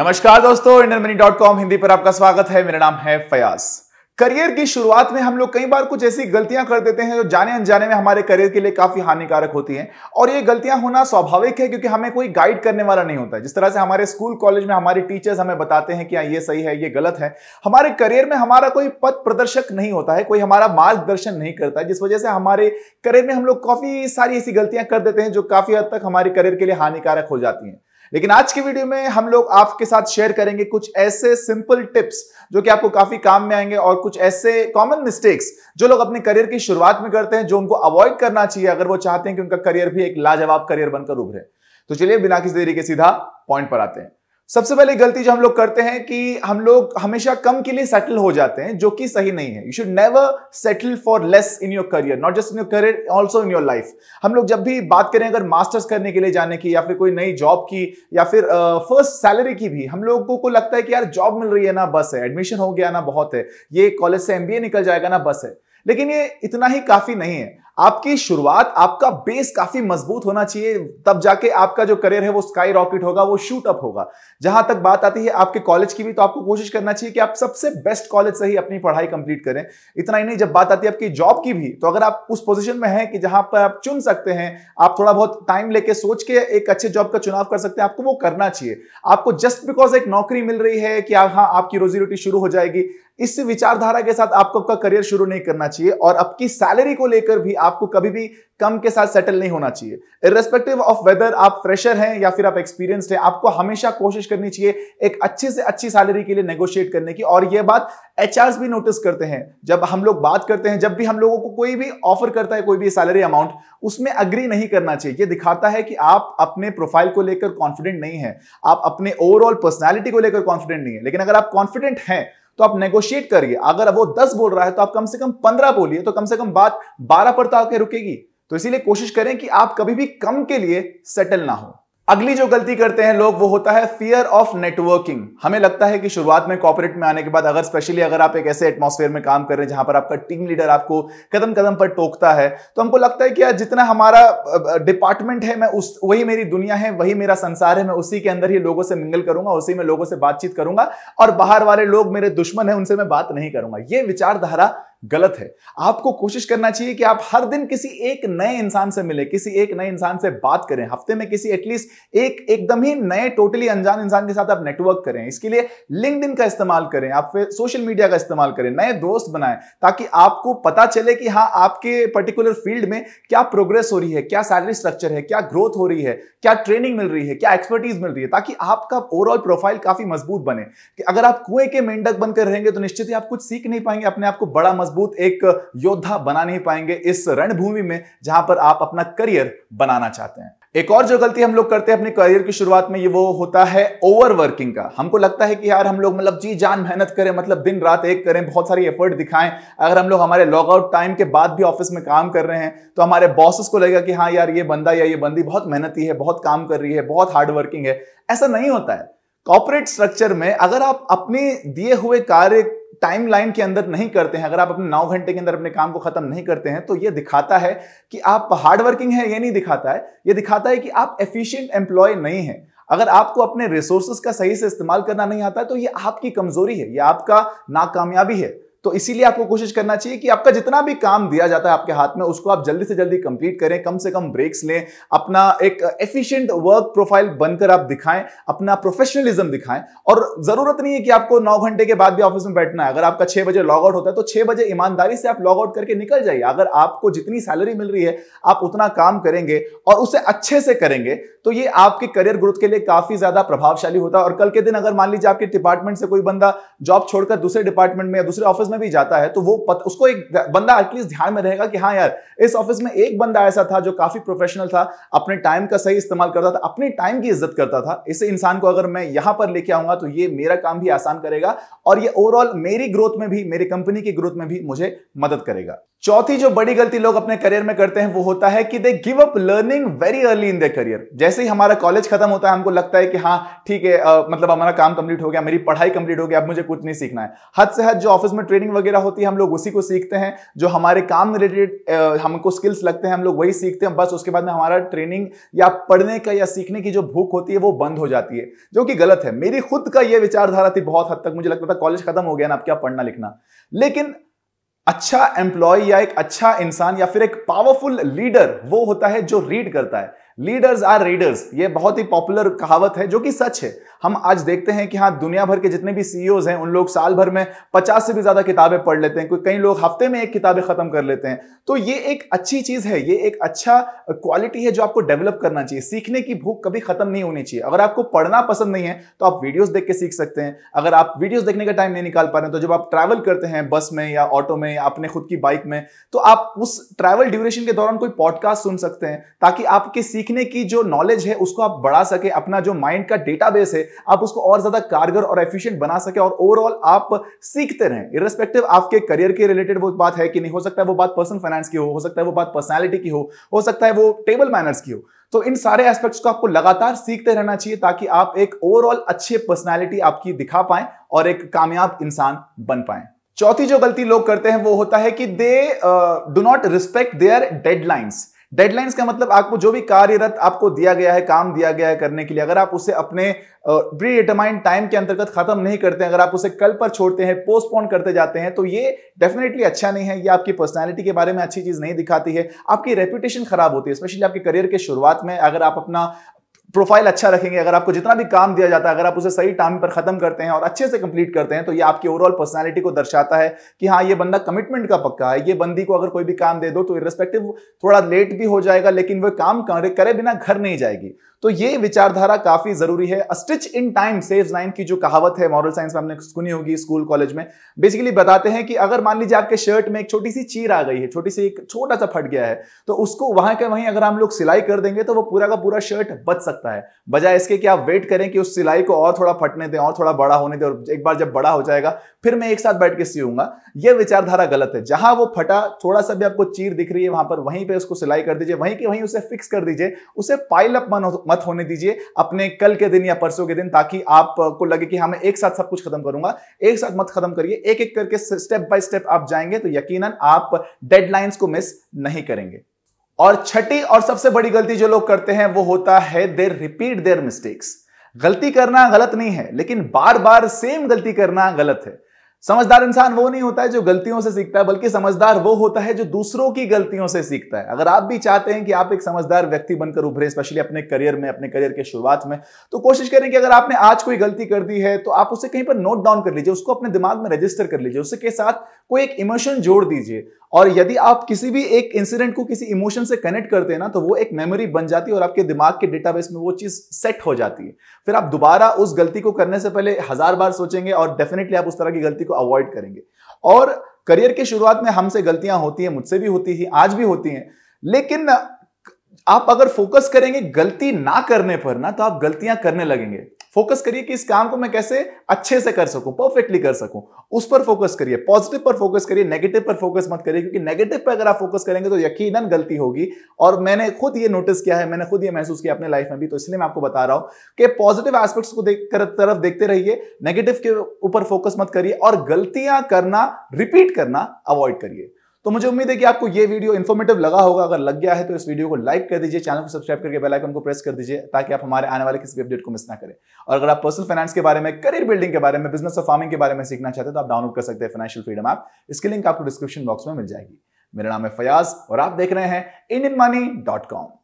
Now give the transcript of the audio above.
नमस्कार दोस्तों Indian money dot com Hindi पर आपका स्वागत है मेरा नाम है फयाज करियर की शुरुआत में हम लोग कई बार कुछ ऐसी गलतियां कर देते हैं जो जाने अनजाने में हमारे करियर के लिए काफी हानिकारक होती हैं और ये गलतियां होना स्वाभाविक है क्योंकि हमें कोई गाइड करने वाला नहीं होता है जिस तरह से हमारे स्कूल कॉलेज में हमारे टीचर्स हमें बताते हैं कि हाँ ये सही है ये गलत है हमारे करियर में हमारा कोई पथ प्रदर्शक नहीं होता है कोई हमारा मार्गदर्शन नहीं करता है जिस वजह से हमारे करियर में हम लोग काफी सारी ऐसी गलतियां कर देते हैं जो काफी हद तक हमारे करियर के लिए हानिकारक हो जाती हैं लेकिन आज की वीडियो में हम लोग आपके साथ शेयर करेंगे कुछ ऐसे सिंपल टिप्स जो कि आपको काफी काम में आएंगे और कुछ ऐसे कॉमन मिस्टेक्स जो लोग अपने करियर की शुरुआत में करते हैं जो उनको अवॉइड करना चाहिए अगर वो चाहते हैं कि उनका करियर भी एक लाजवाब करियर बनकर उभरे तो चलिए बिना किसी तरीके सीधा पॉइंट पर आते हैं सबसे पहले गलती जो हम लोग करते हैं कि हम लोग हमेशा कम के लिए सेटल हो जाते हैं जो कि सही नहीं है you should never settle for less in your career not just in your career also in your life हम लोग जब भी बात करें अगर मास्टर्स करने के लिए जाने की या फिर कोई नई जॉब की या फिर फर्स्ट uh, सैलरी की भी हम लोगों को लगता है कि यार जॉब मिल रही है ना बस है एडमिशन हो गया ना बहुत है ये कॉलेज से एम निकल जाएगा ना बस है लेकिन ये इतना ही काफी नहीं है आपकी शुरुआत आपका बेस काफी मजबूत होना चाहिए तब जाके आपका जो करियर है वो स्काई रॉकेट होगा वो शूट अप होगा जहां तक बात आती है आपके कॉलेज की भी तो आपको कोशिश करना चाहिए कि आप सबसे बेस्ट कॉलेज से ही अपनी पढ़ाई कंप्लीट करें इतना ही नहीं जब बात आती है आपकी जॉब की भी तो अगर आप उस पोजिशन में है कि जहां पर आप चुन सकते हैं आप थोड़ा बहुत टाइम लेके सोच के एक अच्छे जॉब का चुनाव कर सकते हैं आपको वो करना चाहिए आपको जस्ट बिकॉज एक नौकरी मिल रही है कि हाँ आपकी रोजी रोटी शुरू हो जाएगी इस विचारधारा के साथ आपको आपका करियर शुरू नहीं करना चाहिए और आपकी सैलरी को लेकर भी आप आपको कभी भी कम के साथ सेटल नहीं होना चाहिए इरेस्पेक्टिव ऑफ वेदर आप फ्रेशर हैं या फिर आप एक्सपीरियंस्ड हैं आपको हमेशा कोशिश करनी चाहिए एक अच्छे से अच्छी सैलरी के लिए नेगोशिएट करने की और यह बात एच भी नोटिस करते हैं जब हम लोग बात करते हैं जब भी हम लोगों को कोई भी ऑफर करता है कोई भी सैलरी अमाउंट उसमें अग्री नहीं करना चाहिए यह दिखाता है कि आप अपने प्रोफाइल को लेकर कॉन्फिडेंट नहीं है आप अपने ओवरऑल पर्सनैलिटी को लेकर कॉन्फिडेंट नहीं है लेकिन अगर आप कॉन्फिडेंट हैं तो आप नेगोशिएट करिए अगर वो दस बोल रहा है तो आप कम से कम पंद्रह बोलिए तो कम से कम बात बारह पर तो आके रुकेगी तो इसीलिए कोशिश करें कि आप कभी भी कम के लिए सेटल ना हो अगली जो गलती करते हैं लोग वो होता है फियर ऑफ नेटवर्किंग हमें लगता है कि शुरुआत में कॉपरेट में आने के बाद अगर स्पेशली अगर आप एक ऐसे एटमॉस्फेयर में काम कर रहे हैं जहां पर आपका टीम लीडर आपको कदम कदम पर टोकता है तो हमको लगता है कि यार जितना हमारा डिपार्टमेंट है मैं उस वही मेरी दुनिया है वही मेरा संसार है मैं उसी के अंदर ही लोगों से मिंगल करूंगा उसी में लोगों से बातचीत करूंगा और बाहर वाले लोग मेरे दुश्मन है उनसे मैं बात नहीं करूंगा ये विचारधारा गलत है आपको कोशिश करना चाहिए कि आप हर दिन किसी एक नए इंसान से मिले किसी एक नए इंसान से बात करें हफ्ते में किसी एटलीस्ट एक एकदम ही नए टोटली अनजान इंसान के साथ आप नेटवर्क करें इसके लिए लिंकड का इस्तेमाल करें आप फिर सोशल मीडिया का इस्तेमाल करें नए दोस्त बनाएं ताकि आपको पता चले कि हाँ आपके पर्टिकुलर फील्ड में क्या प्रोग्रेस हो रही है क्या सैलरी स्ट्रक्चर है क्या ग्रोथ हो रही है क्या ट्रेनिंग मिल रही है क्या एक्सपर्टीज मिल रही है ताकि आपका ओवरऑल प्रोफाइल काफी मजबूत बने कि अगर आप कुएं के मेंढक बनकर रहेंगे तो निश्चित ही आप कुछ सीख नहीं पाएंगे अपने आप को बड़ा मजबूत एक योद्धा बना नहीं पाएंगे इस रणभूमि में जहां पर आप अपना करियर बनाना चाहते हैं एक और जो गलती हम लोग करते हैं अपने करियर की शुरुआत में ये वो होता है ओवर वर्किंग का हमको लगता है कि यार हम लोग मतलब जी जान मेहनत करें मतलब दिन रात एक करें बहुत सारी एफर्ट दिखाएं अगर हम लोग हमारे लॉग आउट टाइम के बाद भी ऑफिस में काम कर रहे हैं तो हमारे बॉसेस को लगेगा कि हाँ यार ये बंदा या ये बंदी बहुत मेहनती है बहुत काम कर रही है बहुत हार्ड वर्किंग है ऐसा नहीं होता है कॉपोरेट स्ट्रक्चर में अगर आप अपने दिए हुए कार्य टाइम लाइन के अंदर नहीं करते हैं अगर आप अपने नौ घंटे के अंदर अपने काम को खत्म नहीं करते हैं तो यह दिखाता है कि आप हार्डवर्किंग है यह नहीं दिखाता है यह दिखाता है कि आप एफिशियंट एम्प्लॉय नहीं है अगर आपको अपने रिसोर्सेस का सही से इस्तेमाल करना नहीं आता तो ये आपकी कमजोरी है ये आपका नाकामयाबी है तो इसीलिए आपको कोशिश करना चाहिए कि आपका जितना भी काम दिया जाता है आपके हाथ में उसको आप जल्दी से जल्दी कंप्लीट करें कम से कम ब्रेक्स लें अपना एक एफिशिएंट वर्क प्रोफाइल बनकर आप दिखाएं अपना प्रोफेशनलिज्म दिखाएं और जरूरत नहीं है कि आपको नौ घंटे के बाद भी ऑफिस में बैठना है अगर आपका छह बजे लॉग आउट होता है तो छह बजे ईमानदारी से आप लॉग आउट करके निकल जाइए अगर आपको जितनी सैलरी मिल रही है आप उतना काम करेंगे और उसे अच्छे से करेंगे तो ये आपके करियर ग्रोथ के लिए काफी ज्यादा प्रभावशाली होता है और कल के दिन अगर मान लीजिए आपके डिपार्टमेंट से कोई बंदा जॉब छोड़कर दूसरे डिपार्टमेंट में या दूसरे ऑफिस ऑफिस में भी जाता है तो वो पत, उसको एक बंदा एटलीस्ट ध्यान में रहेगा कि हाँ यार इस ऑफिस में एक बंदा ऐसा था जो काफी प्रोफेशनल था अपने टाइम का सही इस्तेमाल करता था अपने टाइम की इज्जत करता था इस इंसान को अगर मैं यहां पर लेके आऊंगा तो ये मेरा काम भी आसान करेगा और ये ओवरऑल मेरी ग्रोथ में भी मेरी कंपनी की ग्रोथ में भी मुझे मदद करेगा चौथी जो बड़ी गलती लोग अपने करियर में करते हैं वो होता है कि they give up learning very early in the career जैसे ही हमारा कॉलेज खत्म होता है हमको लगता है कि हाँ ठीक है आ, मतलब हमारा काम कंप्लीट हो गया मेरी पढ़ाई कंप्लीट हो गया अब मुझे कुछ नहीं सीखना है हद से हद जो ऑफिस में ट्रेनिंग वगैरह होती है हम लोग उसी को सीखते हैं जो हमारे काम रिलेटेड हमको स्किल्स लगते हैं हम लोग वही सीखते हैं बस उसके बाद में हमारा ट्रेनिंग या पढ़ने का या सीखने की जो भूख होती है वो बंद हो जाती है जो कि गलत है मेरी खुद का यह विचारधारा थी बहुत हद तक मुझे लगता था कॉलेज खत्म हो गया ना अब क्या पढ़ना लिखना लेकिन अच्छा एम्प्लॉय या एक अच्छा इंसान या फिर एक पावरफुल लीडर वो होता है जो रीड करता है लीडर्स आर रीडर्स ये बहुत ही पॉपुलर कहावत है जो कि सच है हम आज देखते हैं कि हाँ दुनिया भर के जितने भी सीईओज e हैं उन लोग साल भर में पचास से भी ज्यादा किताबें पढ़ लेते हैं कई लोग हफ्ते में एक किताबें खत्म कर लेते हैं तो ये एक अच्छी चीज है ये एक अच्छा क्वालिटी है जो आपको डेवलप करना चाहिए सीखने की भूख कभी खत्म नहीं होनी चाहिए अगर आपको पढ़ना पसंद नहीं है तो आप वीडियोज देख के सीख सकते हैं अगर आप वीडियोज देखने का टाइम नहीं निकाल पा रहे हैं तो जब आप ट्रैवल करते हैं बस में या ऑटो में या अपने खुद की बाइक में तो आप उस ट्रैवल ड्यूरेशन के दौरान कोई पॉडकास्ट सुन सकते हैं ताकि आपके सीखने की जो नॉलेज है उसको आप बढ़ा सके अपना जो माइंड का डेटाबेस है आप उसको और ज्यादा कारगर और एफिशिएंट बना सके और ओवरऑल आप सीखते रहें इरेस्पेक्टिव आपके करियर के रिलेटेड वो बात है कि नहीं हो सकता है वो बात पर्सनल फाइनेंस की हो हो सकता है वो बात पर्सनैलिटी की हो हो सकता है वो टेबल मैनर्स की हो तो इन सारे एस्पेक्ट्स को आपको लगातार सीखते रहना चाहिए ताकि आप एक ओवरऑल अच्छे पर्सनैलिटी आपकी दिखा पाए और एक कामयाब इंसान बन पाए चौथी जो गलती लोग करते हैं वो होता है कि they do not respect their deadlines deadlines का मतलब आपको जो भी कार्यरत आपको दिया गया है काम दिया गया है करने के लिए अगर आप उसे अपने प्री डिटरमाइंड टाइम के अंतर्गत खत्म नहीं करते अगर आप उसे कल पर छोड़ते हैं पोस्टपोन करते जाते हैं तो ये डेफिनेटली अच्छा नहीं है ये आपकी पर्सनैलिटी के बारे में अच्छी चीज नहीं दिखाती है आपकी रेपुटेशन खराब होती है स्पेशली आपके करियर के शुरुआत में अगर आप अपना प्रोफाइल अच्छा रखेंगे अगर आपको जितना भी काम दिया जाता है अगर आप उसे सही टाइम पर खत्म करते हैं और अच्छे से कंप्लीट करते हैं तो ये आपकी ओवरऑल पर्सनालिटी को दर्शाता है कि हाँ ये बंदा कमिटमेंट का पक्का है ये बंदी को अगर कोई भी काम दे दो तो इरेस्पेक्टिव थोड़ा लेट भी हो जाएगा लेकिन वह काम करे बिना घर नहीं जाएगी तो ये विचारधारा काफी जरूरी है stitch in time save nine की जो कहावत है मॉरल साइंस में हमने सुनी होगी स्कूल कॉलेज में बेसिकली बताते हैं कि अगर मान लीजिए आपके शर्ट में एक छोटी सी चीर आ गई है छोटी सी एक छोटा सा फट गया है तो उसको वहां के वहीं अगर हम लोग सिलाई कर देंगे तो वो पूरा का पूरा शर्ट बच सकता सकता है बजाय इसके कि आप वेट करें कि उस सिलाई को और थोड़ा फटने दें और थोड़ा बड़ा होने दें और एक बार जब बड़ा हो जाएगा फिर मैं एक साथ बैठ के सीऊंगा यह विचारधारा गलत है जहां वो फटा थोड़ा सा भी आपको चीर दिख रही है वहां पर वहीं पर उसको सिलाई कर दीजिए वहीं के वहीं उसे फिक्स कर दीजिए उसे पाइल अप मत होने दीजिए अपने कल के दिन या परसों के दिन ताकि आपको लगे कि हाँ मैं एक साथ सब कुछ खत्म करूंगा एक साथ मत खत्म करिए एक एक करके स्टेप बाय स्टेप आप जाएंगे तो यकीनन आप डेडलाइंस को मिस नहीं करेंगे और छठी और सबसे बड़ी गलती जो लोग करते हैं वो होता है देर रिपीट देयर मिस्टेक्स गलती करना गलत नहीं है लेकिन बार बार सेम गलती करना गलत है समझदार इंसान वो नहीं होता है जो गलतियों से सीखता है बल्कि समझदार वो होता है जो दूसरों की गलतियों से सीखता है अगर आप भी चाहते हैं कि आप एक समझदार व्यक्ति बनकर उभरे स्पेशली अपने करियर में अपने करियर के शुरुआत में तो कोशिश करें कि अगर आपने आज कोई गलती कर दी है तो आप उसे कहीं पर नोट डाउन कर लीजिए उसको अपने दिमाग में रजिस्टर कर लीजिए उसके साथ कोई एक इमोशन जोड़ दीजिए और यदि आप किसी भी एक इंसिडेंट को किसी इमोशन से कनेक्ट करते हैं ना तो वो एक मेमोरी बन जाती है और आपके दिमाग के डेटाबेस में वो चीज सेट हो जाती है फिर आप दोबारा उस गलती को करने से पहले हजार बार सोचेंगे और डेफिनेटली आप उस तरह की गलती को अवॉइड करेंगे और करियर की शुरुआत में हमसे गलतियां होती हैं मुझसे भी होती है आज भी होती हैं लेकिन आप अगर फोकस करेंगे गलती ना करने पर ना तो आप गलतियां करने लगेंगे फोकस करिए कि इस काम को मैं कैसे अच्छे से कर सकूं परफेक्टली कर सकूं उस पर फोकस करिए पॉजिटिव पर फोकस करिए नेगेटिव पर फोकस मत करिए क्योंकि नेगेटिव पर अगर आप फोकस करेंगे तो यकीनन गलती होगी और मैंने खुद ये नोटिस किया है मैंने खुद ये महसूस किया अपने लाइफ में भी तो इसलिए मैं आपको बता रहा हूं कि पॉजिटिव एस्पेक्ट्स को देख कर तरफ देखते रहिए नेगेटिव के ऊपर फोकस मत करिए और गलतियां करना रिपीट करना अवॉइड करिए तो मुझे उम्मीद है कि आपको यह वीडियो इन्फॉर्मेटिव लगा होगा अगर लग गया है तो इस वीडियो को लाइक कर दीजिए चैनल को सब्सक्राइब करके बेल आइकन को प्रेस कर दीजिए ताकि आप हमारे आने वाले किसी भी अपडेट को मिस ना करें और अगर आप पर्सनल फाइनेंस के बारे में करियर बिल्डिंग के बारे में बिजनेस और फार्मिंग के बारे में सीखना चाहते हैं तो आप डाउनलोड कर सकते हैं फाइनेंशियल फ्रीडम ऐप इसकी लिंक आपको डिस्क्रिप्शन बॉक्स में मिल जाएगी मेरा नाम है फयाज और आप देख रहे हैं मनी डॉट कॉम